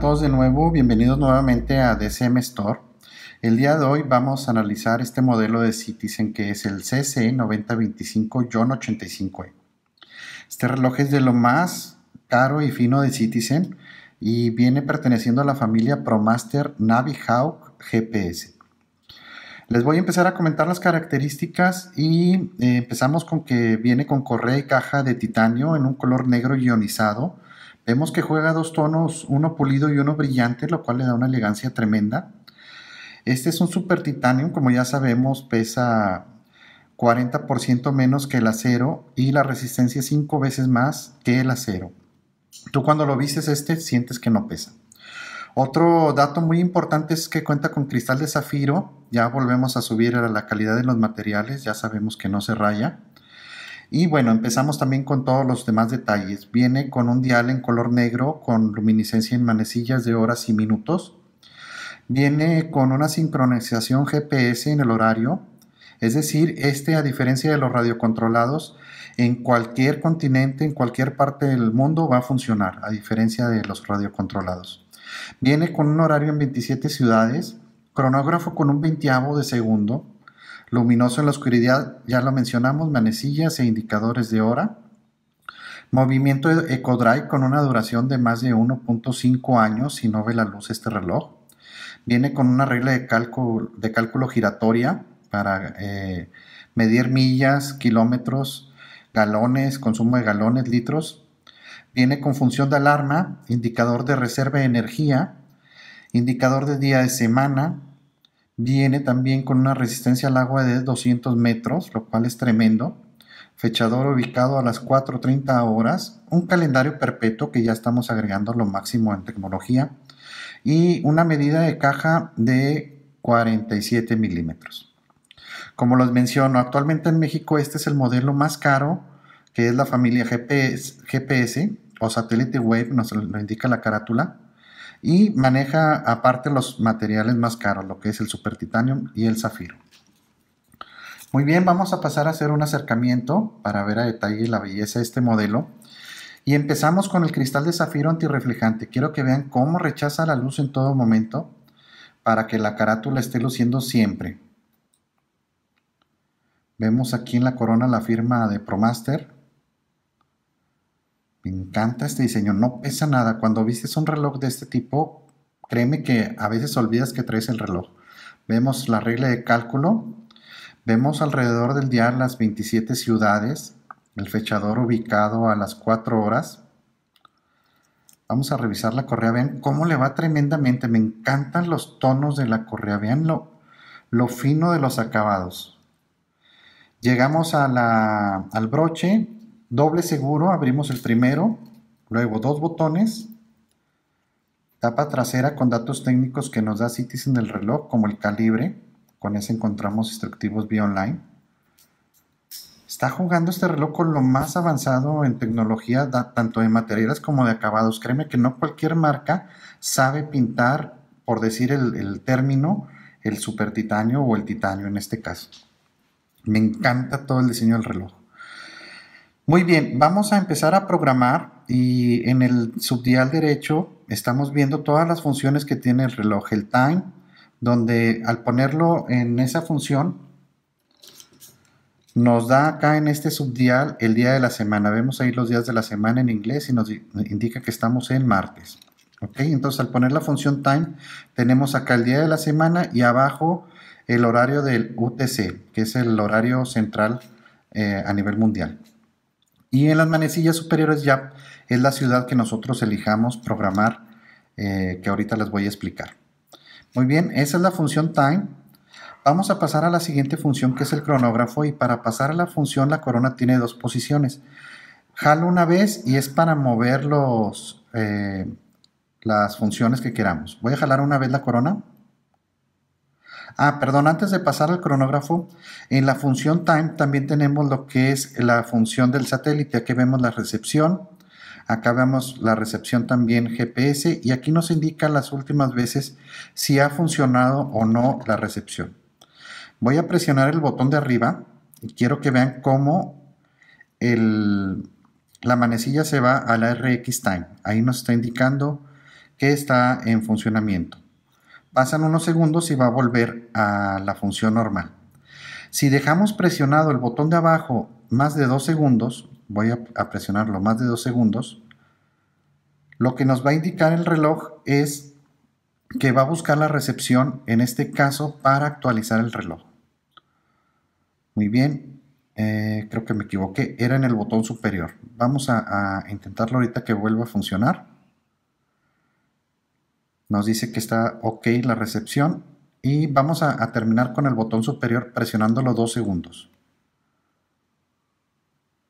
todos de nuevo, bienvenidos nuevamente a DCM Store. El día de hoy vamos a analizar este modelo de Citizen que es el CC9025-85E. Este reloj es de lo más caro y fino de Citizen y viene perteneciendo a la familia ProMaster Navihawk GPS. Les voy a empezar a comentar las características y eh, empezamos con que viene con correa y caja de titanio en un color negro ionizado Vemos que juega dos tonos, uno pulido y uno brillante, lo cual le da una elegancia tremenda. Este es un Super Titanium, como ya sabemos, pesa 40% menos que el acero y la resistencia 5 veces más que el acero. Tú cuando lo vistes este sientes que no pesa. Otro dato muy importante es que cuenta con cristal de zafiro. Ya volvemos a subir a la calidad de los materiales, ya sabemos que no se raya. Y bueno, empezamos también con todos los demás detalles. Viene con un dial en color negro con luminiscencia en manecillas de horas y minutos. Viene con una sincronización GPS en el horario. Es decir, este a diferencia de los radiocontrolados, en cualquier continente, en cualquier parte del mundo va a funcionar, a diferencia de los radiocontrolados. Viene con un horario en 27 ciudades, cronógrafo con un veintiavo de segundo, luminoso en la oscuridad, ya lo mencionamos, manecillas e indicadores de hora. Movimiento EcoDrive con una duración de más de 1.5 años si no ve la luz este reloj. Viene con una regla de cálculo, de cálculo giratoria para eh, medir millas, kilómetros, galones, consumo de galones, litros. Viene con función de alarma, indicador de reserva de energía, indicador de día de semana, Viene también con una resistencia al agua de 200 metros, lo cual es tremendo. Fechador ubicado a las 4.30 horas. Un calendario perpetuo que ya estamos agregando lo máximo en tecnología. Y una medida de caja de 47 milímetros. Como los menciono, actualmente en México este es el modelo más caro, que es la familia GPS, GPS o satélite Wave, nos lo indica la carátula y maneja aparte los materiales más caros, lo que es el super titanium y el zafiro. Muy bien, vamos a pasar a hacer un acercamiento para ver a detalle la belleza de este modelo. Y empezamos con el cristal de zafiro antirreflejante. Quiero que vean cómo rechaza la luz en todo momento para que la carátula esté luciendo siempre. Vemos aquí en la corona la firma de ProMaster me encanta este diseño, no pesa nada. Cuando vistes un reloj de este tipo, créeme que a veces olvidas que traes el reloj. Vemos la regla de cálculo, vemos alrededor del día las 27 ciudades, el fechador ubicado a las 4 horas. Vamos a revisar la correa, vean cómo le va tremendamente. Me encantan los tonos de la correa, vean lo, lo fino de los acabados. Llegamos al broche, doble seguro, abrimos el primero, luego dos botones, tapa trasera con datos técnicos que nos da Citizen del reloj, como el calibre, con ese encontramos instructivos vía online. Está jugando este reloj con lo más avanzado en tecnología, tanto de materiales como de acabados. Créeme que no cualquier marca sabe pintar, por decir el, el término, el super titanio o el titanio en este caso. Me encanta todo el diseño del reloj. Muy bien, vamos a empezar a programar y en el subdial derecho estamos viendo todas las funciones que tiene el reloj, el time, donde al ponerlo en esa función nos da acá en este subdial el día de la semana. Vemos ahí los días de la semana en inglés y nos indica que estamos en martes. ¿Ok? Entonces al poner la función time tenemos acá el día de la semana y abajo el horario del UTC, que es el horario central eh, a nivel mundial. Y en las manecillas superiores ya es la ciudad que nosotros elijamos programar, eh, que ahorita les voy a explicar. Muy bien, esa es la función time. Vamos a pasar a la siguiente función que es el cronógrafo y para pasar a la función la corona tiene dos posiciones. Jalo una vez y es para mover eh, las funciones que queramos. Voy a jalar una vez la corona. Ah, perdón, antes de pasar al cronógrafo, en la función time también tenemos lo que es la función del satélite. Aquí vemos la recepción, acá vemos la recepción también GPS y aquí nos indica las últimas veces si ha funcionado o no la recepción. Voy a presionar el botón de arriba y quiero que vean cómo el, la manecilla se va a la RX Time. Ahí nos está indicando que está en funcionamiento. Pasan unos segundos y va a volver a la función normal. Si dejamos presionado el botón de abajo más de dos segundos, voy a, presionarlo más de dos segundos, lo que nos va a indicar el reloj es que va a buscar la recepción, en este caso, para actualizar el reloj. Muy bien, eh, creo que me equivoqué, era en el botón superior. Vamos a intentarlo ahorita que vuelva a funcionar. Nos dice que está ok la recepción y vamos a, terminar con el botón superior presionándolo dos segundos.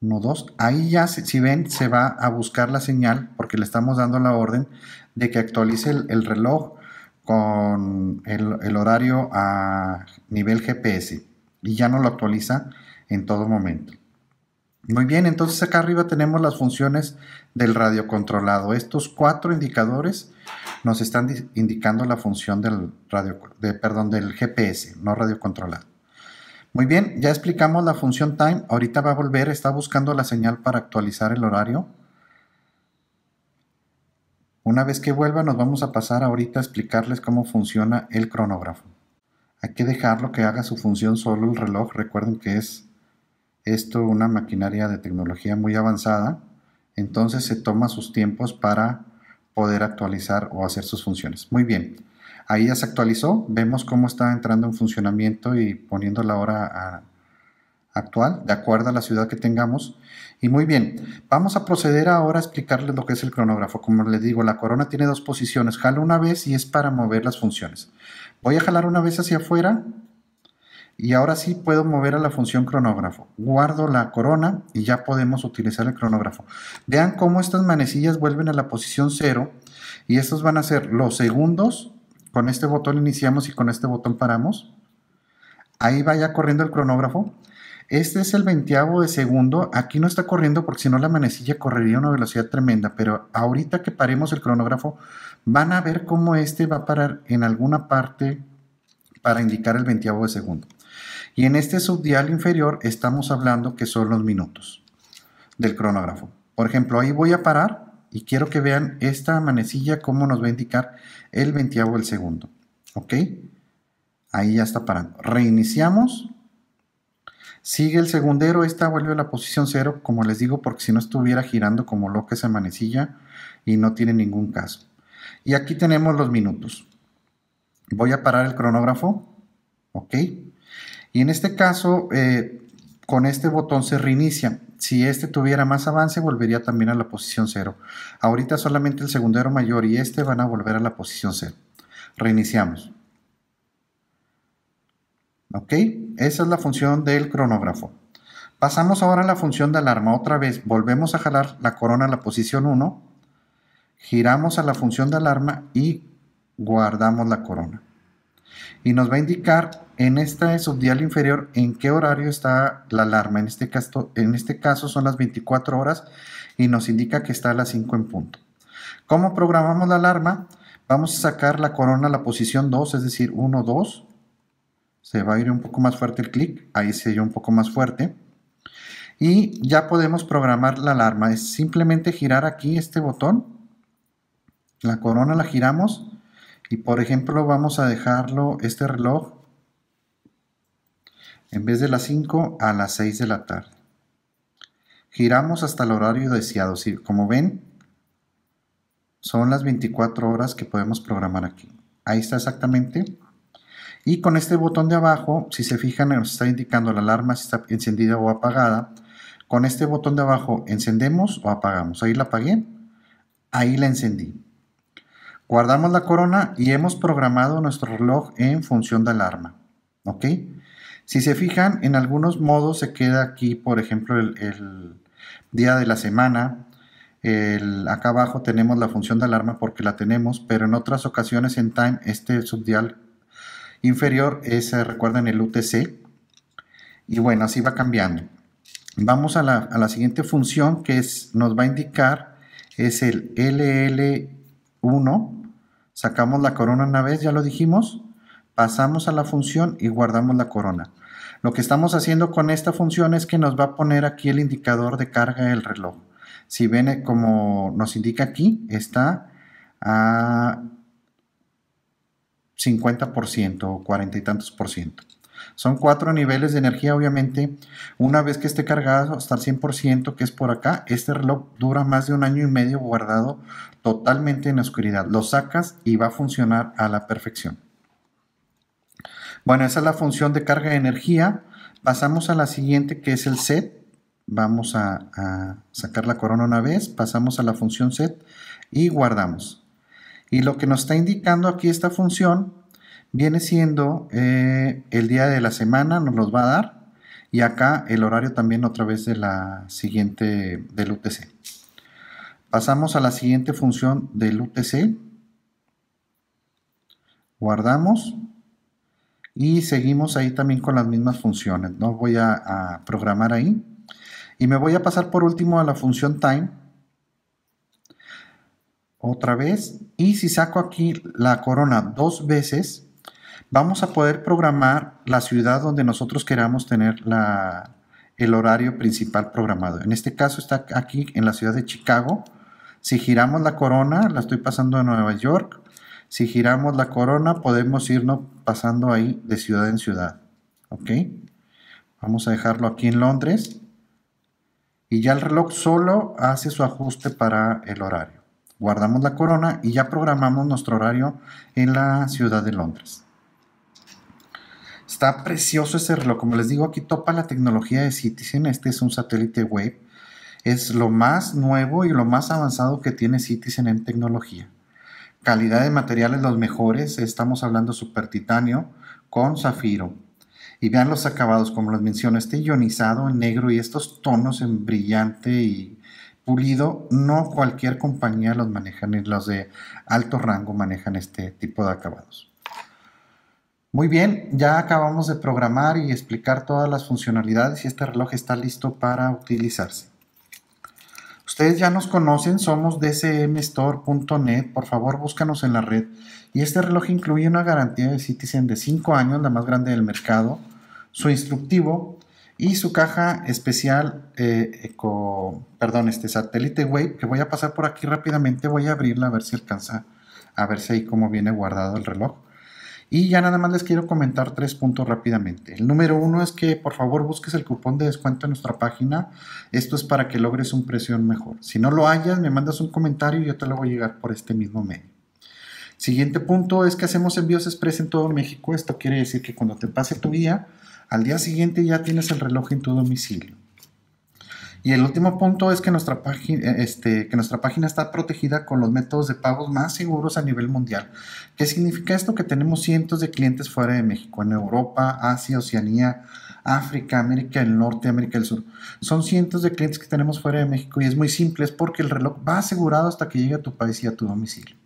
no dos Ahí ya, si ven, se va a buscar la señal porque le estamos dando la orden de que actualice el, reloj con el, el, horario a nivel GPS y ya no lo actualiza en todo momento. Muy bien, entonces acá arriba tenemos las funciones del radio controlado Estos cuatro indicadores nos están indicando la función del, radio, de, perdón, del GPS, no radiocontrolado. Muy bien, ya explicamos la función time. Ahorita va a volver, está buscando la señal para actualizar el horario. Una vez que vuelva nos vamos a pasar ahorita a explicarles cómo funciona el cronógrafo. Hay que dejarlo que haga su función solo el reloj. Recuerden que es esto una maquinaria de tecnología muy avanzada, entonces se toma sus tiempos para poder actualizar o hacer sus funciones. Muy bien, ahí ya se actualizó, vemos cómo está entrando en funcionamiento y poniendo la hora actual, de acuerdo a la ciudad que tengamos. Y muy bien, vamos a proceder ahora a explicarles lo que es el cronógrafo. Como les digo, la corona tiene dos posiciones. Jalo una vez y es para mover las funciones. Voy a jalar una vez hacia afuera y ahora sí puedo mover a la función cronógrafo. Guardo la corona y ya podemos utilizar el cronógrafo. Vean cómo estas manecillas vuelven a la posición 0 y estos van a ser los segundos. Con este botón iniciamos y con este botón paramos. Ahí vaya corriendo el cronógrafo. Este es el 20 de segundo. Aquí no está corriendo porque si no la manecilla correría a una velocidad tremenda. Pero ahorita que paremos el cronógrafo, van a ver cómo este va a parar en alguna parte para indicar el 20 de segundo. Y en este subdial inferior estamos hablando que son los minutos del cronógrafo. Por ejemplo, ahí voy a parar y quiero que vean esta manecilla cómo nos va a indicar el 20 el segundo. ¿Ok? Ahí ya está parando. Reiniciamos. Sigue el segundero, esta vuelve a la posición cero como les digo, porque si no estuviera girando como loca esa manecilla y no tiene ningún caso. Y aquí tenemos los minutos. Voy a parar el cronógrafo, ok, y en este caso, eh, con este botón se reinicia. Si este tuviera más avance, volvería también a la posición 0. Ahorita solamente el segundero mayor y este van a volver a la posición 0. Reiniciamos. ¿Ok? Esa es la función del cronógrafo. Pasamos ahora a la función de alarma. Otra vez, volvemos a jalar la corona a la posición 1, giramos a la función de alarma y guardamos la corona y nos va a indicar en esta subdial inferior en qué horario está la alarma. En este, caso, en este caso son las 24 horas y nos indica que está a las 5 en punto. ¿Cómo programamos la alarma? Vamos a sacar la corona a la posición 2, es decir, 1, 2. Se va a ir un poco más fuerte el clic, ahí se dio un poco más fuerte. Y ya podemos programar la alarma, es simplemente girar aquí este botón. La corona la giramos y por ejemplo, vamos a dejarlo este reloj en vez de las 5 a las 6 de la tarde. Giramos hasta el horario deseado. si como ven, son las 24 horas que podemos programar aquí. Ahí está exactamente. Y con este botón de abajo, si se fijan, nos está indicando la alarma si está encendida o apagada. Con este botón de abajo encendemos o apagamos. Ahí la apagué, ahí la encendí. Guardamos la corona y hemos programado nuestro reloj en función de alarma. ¿Ok? Si se fijan, en algunos modos se queda aquí, por ejemplo, el, día de la semana. El, acá abajo tenemos la función de alarma porque la tenemos, pero en otras ocasiones en Time este subdial inferior es, recuerden, el UTC. Y bueno, así va cambiando. Vamos a la, siguiente función que es, nos va a indicar, es el LL 1, sacamos la corona una vez, ya lo dijimos, pasamos a la función y guardamos la corona. Lo que estamos haciendo con esta función es que nos va a poner aquí el indicador de carga del reloj. Si ven, eh, como nos indica aquí, está a 50% o cuarenta y tantos por ciento. Son cuatro niveles de energía, obviamente. Una vez que esté cargado hasta el 100%, que es por acá, este reloj dura más de un año y medio guardado totalmente en la oscuridad. Lo sacas y va a funcionar a la perfección. Bueno, esa es la función de carga de energía. Pasamos a la siguiente que es el set. Vamos a, a sacar la corona una vez. Pasamos a la función set y guardamos. Y lo que nos está indicando aquí esta función viene siendo eh, el día de la semana, nos los va a dar. Y acá el horario también otra vez de la siguiente del UTC. Pasamos a la siguiente función del UTC. Guardamos. Y seguimos ahí también con las mismas funciones. No voy a programar ahí. Y me voy a pasar por último a la función time. Otra vez. Y si saco aquí la corona dos veces, vamos a poder programar la ciudad donde nosotros queramos tener el horario principal programado. En este caso está aquí en la ciudad de Chicago. Si giramos la corona, la estoy pasando a Nueva York. Si giramos la corona, podemos irnos pasando ahí de ciudad en ciudad. ¿Ok? Vamos a dejarlo aquí en Londres. Y ya el reloj solo hace su ajuste para el horario. Guardamos la corona y ya programamos nuestro horario en la ciudad de Londres. Está precioso ese reloj. Como les digo, aquí topa la tecnología de Citizen. Este es un satélite web. Es lo más nuevo y lo más avanzado que tiene Citizen en tecnología. Calidad de materiales los mejores. Estamos hablando super titanio con zafiro. Y vean los acabados, como les menciono, este ionizado en negro y estos tonos en brillante y pulido. No cualquier compañía los maneja, ni los de alto rango manejan este tipo de acabados. Muy bien, ya acabamos de programar y explicar todas las funcionalidades y este reloj está listo para utilizarse. Ustedes ya nos conocen, somos dcmstore.net, por favor búscanos en la red. Y este reloj incluye una garantía de Citizen de 5 años, la más grande del mercado, su instructivo y su caja especial, eh, perdón, este satélite Wave, que voy a pasar por aquí rápidamente, voy a abrirla a ver si alcanza, a ver si ahí cómo viene guardado el reloj. Y ya nada más les quiero comentar tres puntos rápidamente. El número uno es que por favor busques el cupón de descuento en nuestra página. Esto es para que logres un precio mejor. Si no lo hayas, me mandas un comentario y yo te lo voy a llegar por este mismo medio. Siguiente punto es que hacemos envíos express en todo México. Esto quiere decir que cuando te pase tu guía, al día siguiente ya tienes el reloj en tu domicilio. Y el último punto es eh, este, que nuestra, página, está protegida con los métodos de pagos más seguros a nivel mundial. ¿Qué significa esto? Que tenemos cientos de clientes fuera de México, en Europa, Asia, Oceanía, África, América del Norte, América del Sur. Son cientos de clientes que tenemos fuera de México y es muy simple, es porque el reloj va asegurado hasta que llegue a tu país y a tu domicilio.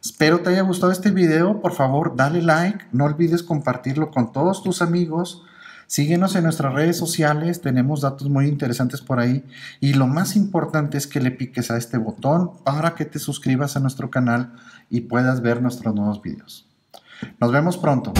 Espero te haya gustado este video, por favor dale like, no olvides compartirlo con todos tus amigos Síguenos en nuestras redes sociales, tenemos datos muy interesantes por ahí y lo más importante es que le piques a este botón para que te suscribas a nuestro canal y puedas ver nuestros nuevos videos. Nos vemos pronto.